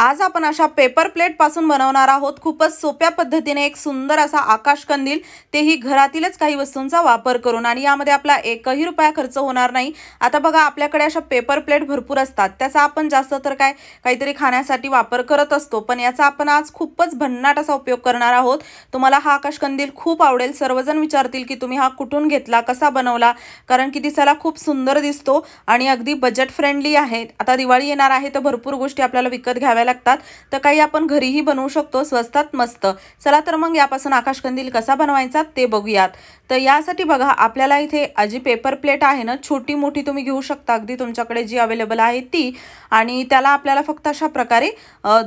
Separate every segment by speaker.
Speaker 1: आज आपण अशा पेपर प्लेटपासून बनवणार आहोत खूपच सोप्या पद्धतीने एक सुंदर असा आकाश कंदील तेही घरातीलच काही वस्तूंचा वापर करून आणि यामध्ये आपला एकही रुपया खर्च होणार नाही आता बघा आपल्याकडे अशा पेपर प्लेट भरपूर असतात त्याचा आपण जास्त तर काय काहीतरी खाण्यासाठी वापर करत असतो पण याचा आपण आज खूपच भन्नाट असा उपयोग करणार आहोत तुम्हाला हा आकाश कंदील खूप आवडेल सर्वजण विचारतील की तुम्ही हा कुठून घेतला कसा बनवला कारण की दिसायला खूप सुंदर दिसतो आणि अगदी बजेट फ्रेंडली आहे आता दिवाळी येणार आहे तर भरपूर गोष्टी आपल्याला विकत घ्याव्या लागतात तर काही आपण घरीही बनवू शकतो स्वस्तात मस्त चला तर मग यापासून आकाशकंदील कसा बनवायचा ते बघूयात तर यासाठी बघा आपल्याला इथे जी पेपर प्लेट आहे ना छोटी मोठी तुम्ही घेऊ शकता अगदी तुमच्याकडे जी अवेलेबल आहे ती आणि त्याला आपल्याला फक्त अशा प्रकारे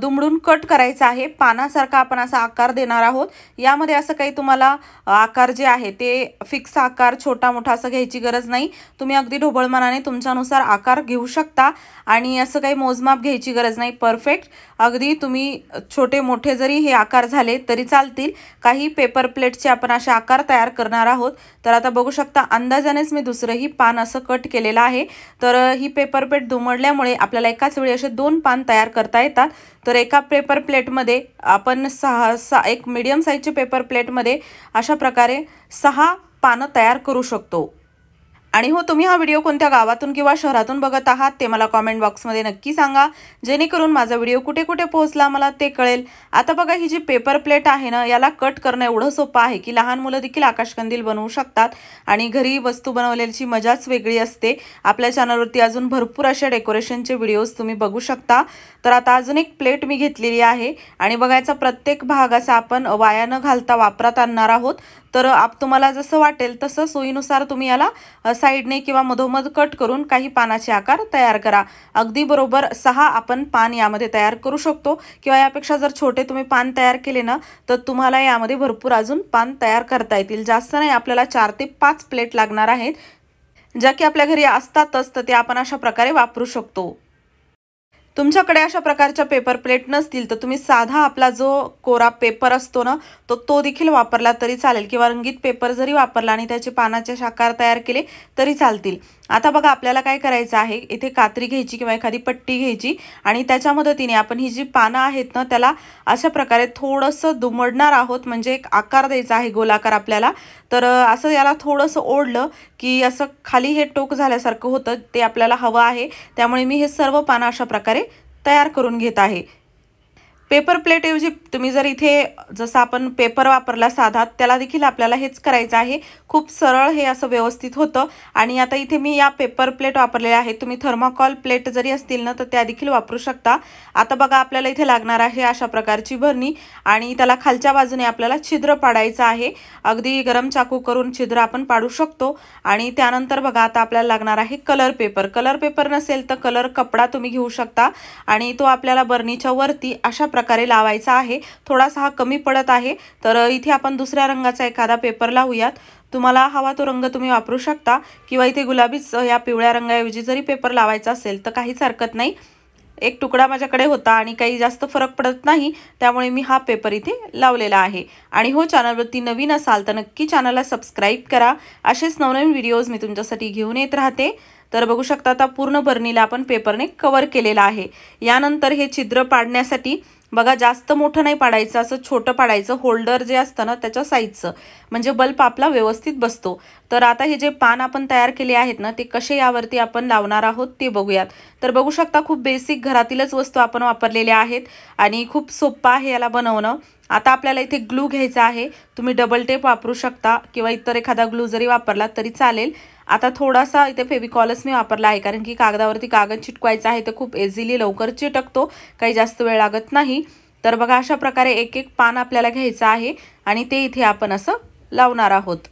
Speaker 1: दुमडून कट करायचा आहे पानासारखा आपण असा आकार देणार आहोत यामध्ये असं काही तुम्हाला आकार जे आहे ते फिक्स आकार छोटा मोठा असं घ्यायची गरज नाही तुम्ही अगदी ढोबळमानाने तुमच्यानुसार आकार घेऊ शकता आणि असं काही मोजमाप घ्यायची गरज नाही परफेक्ट अगदी तुम्ही छोटे मोठे जरी हे आकार झाले तरी चालतील काही पेपर प्लेटचे आपण असे आकार तयार करणार आहोत तर आता बघू शकता अंदाजानेच मी दुसरंही पान असं कट केलेलं आहे तर ही पेपर प्लेट दुमडल्यामुळे आपल्याला एकाच वेळी असे दोन पान तयार करता येतात तर एका पेपर प्लेटमध्ये आपण सहा एक मीडियम साईजचे पेपर प्लेटमध्ये अशा प्रकारे सहा पानं तयार करू शकतो आणि हो तुम्ही हा व्हिडिओ कोणत्या गावातून किंवा शहरातून बघत आहात ते मला कॉमेंट बॉक्समध्ये नक्की सांगा जेणेकरून माझा व्हिडिओ कुठे कुठे पोहोचला मला ते कळेल आता बघा ही जी पेपर प्लेट आहे ना याला कट करणं एवढं सोपं आहे की लहान मुलं देखील आकाशकंदील बनवू शकतात आणि घरी वस्तू बनवल्याची मजाच वेगळी असते आपल्या चॅनलवरती अजून भरपूर अशा डेकोरेशनचे व्हिडिओज तुम्ही बघू शकता तर आता अजून एक प्लेट मी घेतलेली आहे आणि बघायचा प्रत्येक भाग असा आपण वाया न घालता वापरात आणणार आहोत तर आप तुम्हाला जसं वाटेल तसं सोयीनुसार तुम्ही याला साईडने किंवा मधोमध कट करून काही पानाचे आकार तयार करा अगदी बरोबर सहा आपण पान यामध्ये तयार करू शकतो किंवा यापेक्षा जर छोटे तुम्ही पान तयार केले ना तर तुम्हाला यामध्ये भरपूर अजून पान तयार करता येतील जास्त नाही आपल्याला चार ते पाच प्लेट लागणार आहेत ज्या की आपल्या घरी असतातच तर ते आपण अशा प्रकारे वापरू शकतो तुमच्याकडे अशा प्रकारच्या पेपर प्लेट नसतील तर तुम्ही साधा आपला जो कोरा पेपर असतो ना तो तो देखील वापरला तरी चालेल किंवा रंगीत पेपर जरी वापरला आणि त्याचे पानाचे शाकार तयार केले तरी चालतील आता बघा आपल्याला काय करायचं आहे इथे कात्री घ्यायची किंवा एखादी पट्टी घ्यायची आणि त्याच्या मदतीने आपण ही जी पानं आहेत ना त्याला अशा प्रकारे थोडंसं दुमडणार आहोत म्हणजे एक आकार द्यायचा आहे गोलाकार आपल्याला तर असं याला थोडंसं ओढलं की असं खाली हे टोक झाल्यासारखं होतं ते आपल्याला हवं आहे त्यामुळे मी हे सर्व पानं अशा प्रकारे तयार करून घेत आहे पेपर प्लेटऐवजी तुम्ही जर इथे जसं आपण पेपर वापरला साधा त्याला देखील आपल्याला हेच करायचं आहे खूप सरळ हे असं व्यवस्थित होतं आणि आता इथे मी या पेपर प्लेट वापरलेल्या आहेत तुम्ही थर्माकॉल प्लेट जरी असतील ना तर त्या देखील वापरू शकता आता बघा आपल्याला इथे लागणार आहे अशा प्रकारची भरणी आणि त्याला खालच्या बाजूने आपल्याला छिद्र पाडायचं आहे अगदी गरम चाकू करून छिद्र आपण पाडू शकतो आणि त्यानंतर बघा आता आपल्याला लागणार आहे कलर पेपर कलर पेपर नसेल तर कलर कपडा तुम्ही घेऊ शकता आणि तो आपल्याला बरणीच्या वरती अशा प्रकारे लावायचा आहे थोडासा हा कमी पडत आहे तर इथे आपण दुसऱ्या रंगाचा एखादा पेपर लावूयात तुम्हाला हवा तो रंग तुम्ही वापरू शकता किंवा इथे गुलाबीच या पिवळ्या रंगाऐवजी जरी पेपर लावायचा असेल तर काहीच हरकत नाही एक तुकडा माझ्याकडे होता आणि काही जास्त फरक पडत नाही त्यामुळे मी हा पेपर इथे लावलेला आहे आणि हो चॅनलवरती नवीन असाल तर नक्की चॅनलला सबस्क्राईब करा असेच नवनवीन व्हिडिओज मी तुमच्यासाठी घेऊन येत राहते तर बघू शकता आता पूर्ण बर्नीला आपण पेपरने कवर केलेला आहे यानंतर हे छिद्र पाडण्यासाठी बघा जास्त मोठं नाही पाडायचं असं छोटं पाडायचं होल्डर जे असतं ना त्याच्या साईजचं म्हणजे बल्ब आपला व्यवस्थित बसतो तर आता हे जे पान आपण तयार केले आहेत ना ते कसे यावरती आपण लावणार आहोत ते बघूयात तर बघू शकता खूप बेसिक घरातीलच वस्तू आपण वापरलेल्या आहेत आणि खूप सोप्पा आहे याला बनवणं आता आपल्याला इथे ग्लू घ्यायचा आहे तुम्ही डबल टेप वापरू शकता किंवा इतर एखादा ग्लू जरी वापरला तरी चालेल आता थोडासा इथे फेविकॉलच मी वापरला आहे कारण की कागदावरती कागद चिटकवायचा आहे तर खूप इझिली लवकर चिटकतो काही जास्त वेळ लागत नाही तर बघा अशा प्रकारे एक एक पान आपल्याला घ्यायचं आहे आणि ते इथे आपण असं लावणार आहोत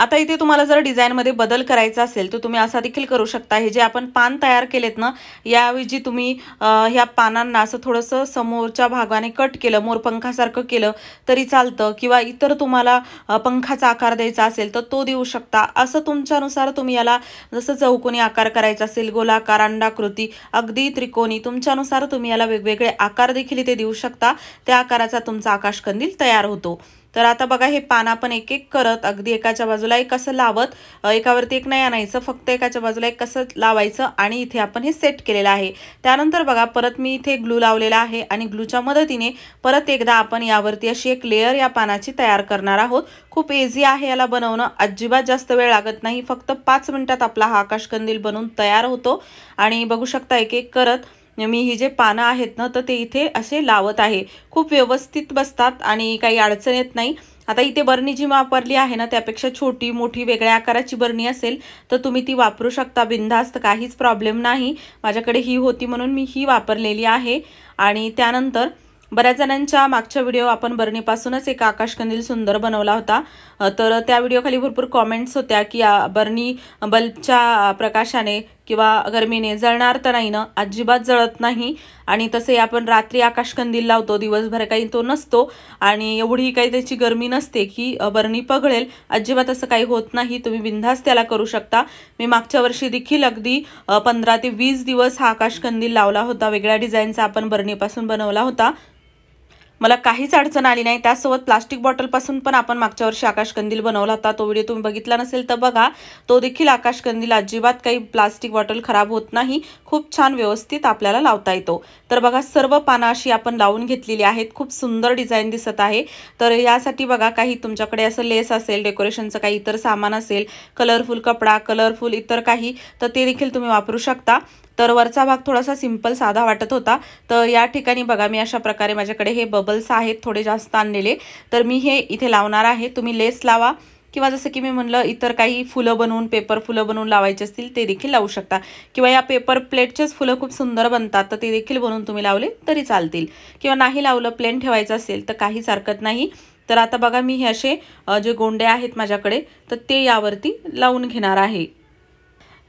Speaker 1: आता इथे तुम्हाला जर डिझाईनमध्ये बदल करायचा असेल तर तुम्ही असा देखील करू शकता हे जे आपण पान तयार केलेत ना याऐवजी तुम्ही ह्या पानांना असं थोडंसं समोरच्या भागाने कट केलं मोरपंखासारखं केलं तरी चालतं किंवा इतर तुम्हाला पंखाचा आकार द्यायचा असेल तर तो देऊ शकता असं तुमच्यानुसार तुम्ही याला जसं चौकोनी आकार करायचा असेल गोलाकार अंडाकृती अगदी त्रिकोणी तुमच्यानुसार तुम्ही याला वेगवेगळे आकार देखील इथे देऊ शकता त्या आकाराचा तुमचा आकाशकंदील तयार होतो तर आता बघा हे पान आपण एक एक करत अगदी एकाच्या बाजूला एक कसं लावत एकावरती एक नाही आणायचं फक्त एकाच्या बाजूला एक कसं लावायचं आणि इथे आपण हे सेट केलेलं आहे त्यानंतर बघा परत मी इथे ग्लू लावलेला आहे आणि ग्लूच्या मदतीने परत एकदा आपण यावरती अशी एक लेअर या पानाची तयार करणार आहोत खूप इझी आहे याला बनवणं अजिबात जास्त वेळ लागत नाही फक्त पाच मिनिटात आपला हा आकाशकंदील बनवून तयार होतो आणि बघू शकता एक एक करत मी ही जे पानं आहेत ना तर ते इथे असे लावत आहे खूप व्यवस्थित बसतात आणि काही अडचण येत नाही आता इथे बरणी जी वापरली आहे ना त्यापेक्षा छोटी मोठी वेगळ्या आकाराची बरणी असेल तर तुम्ही ती वापरू शकता बिनधास्त काहीच प्रॉब्लेम नाही माझ्याकडे ही होती म्हणून मी ही वापरलेली आहे आणि त्यानंतर बऱ्याच जणांच्या मागच्या व्हिडिओ आपण बरणीपासूनच एक आकाशकंदील सुंदर बनवला होता तर त्या व्हिडिओखाली भरपूर कॉमेंट्स होत्या की बरणी बल्बच्या प्रकाशाने किंवा गरमीने जळणार तर नाही ना अजिबात जळत नाही आणि तसे आपण रात्री आकाशकंदील लावतो दिवसभर काही तो नसतो आणि एवढी काही त्याची गरमी नसते की बरणी पगळेल अजिबात असं काही होत नाही तुम्ही बिंधास त्याला करू शकता मी मागच्या वर्षी देखील अगदी पंधरा ते वीस दिवस हा आकाशकंदील लावला होता वेगळ्या डिझाईनचा आपण बरणीपासून बनवला होता मला काहीच अडचण आली नाही त्यासोबत प्लास्टिक बॉटलपासून पण आपण मागच्या वर्षी आकाशकंदील बनवला होता तो व्हिडिओ तुम्ही बघितला नसेल तर बघा तो देखील आकाशकंदील अजिबात काही प्लास्टिक बॉटल खराब होत नाही खूप छान व्यवस्थित आपल्याला लावता येतो तर बघा सर्व पानं अशी आपण लावून घेतलेली आहेत खूप सुंदर डिझाईन दिसत आहे तर यासाठी बघा काही तुमच्याकडे असं लेस असेल डेकोरेशनचं काही इतर सामान असेल कलरफुल कपडा कलरफुल इतर काही तर ते देखील तुम्ही वापरू शकता तर वरचा भाग थोडासा सिंपल साधा वाटत होता तर या ठिकाणी बघा मी अशा प्रकारे माझ्याकडे हे बबल्स आहेत थोडे जास्त आणलेले तर मी हे इथे लावणार आहे तुम्ही लेस लावा किंवा जसं की मी म्हणलं इतर काही फुलं बनवून पेपर फुलं बनवून लावायचे असतील ते देखील लावू शकता किंवा या पेपर प्लेटचेच फुलं खूप सुंदर बनतात तर ते देखील बनवून तुम्ही लावले तरी चालतील किंवा नाही लावलं प्लेन ठेवायचं असेल तर काहीच हरकत नाही तर आता बघा मी हे असे जे गोंडे आहेत माझ्याकडे तर ते यावरती लावून घेणार आहे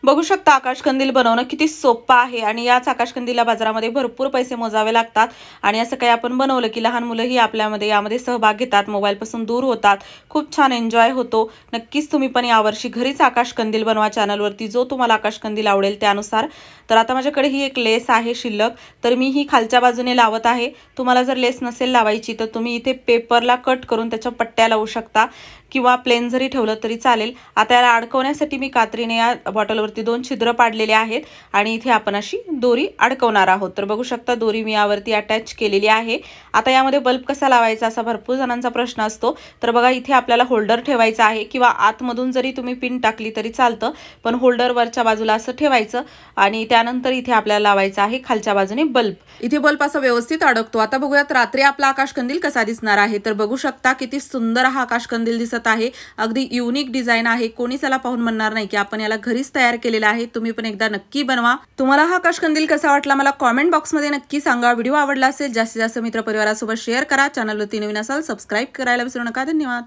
Speaker 1: बघू शकता आकाशकंदील बनवणं किती सोपं आहे आणि याच आकाशकंदीला बाजारामध्ये भरपूर पैसे मोजावे लागतात आणि असं काही आपण बनवलं की लहान मुलंही आपल्यामध्ये यामध्ये सहभाग घेतात मोबाईलपासून दूर होतात खूप छान एन्जॉय होतो नक्कीच तुम्ही पण यावर्षी घरीच आकाशकंदील बनवा चॅनलवरती जो तुम्हाला आकाशकंदील आवडेल त्यानुसार तर आता माझ्याकडे ही एक लेस आहे शिल्लक तर मी ही खालच्या बाजूने लावत आहे तुम्हाला जर लेस नसेल लावायची तर तुम्ही इथे पेपरला कट करून त्याच्या पट्ट्या लावू शकता किंवा प्लेन जरी ठेवलं तरी चालेल आता याला अडकवण्यासाठी मी कात्रीने या बॉटलवर यावरती दोन छिद्र पाडलेले आहेत आणि इथे आपण अशी दोरी अडकवणार आहोत तर बघू शकता दोरी मी यावरती अटॅच केलेली आहे आता यामध्ये बल्ब कसा लावायचा असा भरपूर जणांचा प्रश्न असतो तर बघा इथे आपल्याला होल्डर ठेवायचा आहे किंवा आतमधून जरी तुम्ही पिन टाकली तरी चालतं पण होल्डर वरच्या बाजूला असं ठेवायचं आणि त्यानंतर इथे आपल्याला लावायचं आहे खालच्या बाजूने बल्ब इथे बल्ब असा व्यवस्थित अडकतो आता बघूयात रात्री आपला आकाशकंदील कसा दिसणार आहे तर बघू शकता किती सुंदर हा आकाशकंदील दिसत आहे अगदी युनिक डिझाईन आहे कोणीच याला पाहून म्हणणार नाही की आपण याला घरीच तयार तयार केलेला आहे तुम्ही पण एकदा नक्की बनवा तुम्हाला हा कंदील कसा वाटला मला कॉमेंट बॉक्समध्ये नक्की सांगा व्हिडिओ आवडला असेल जास्तीत जास्त मित्र परिवारासोबत शेअर करा चॅनलवरती नवीन असाल सबस्क्राईब करायला विसरू नका धन्यवाद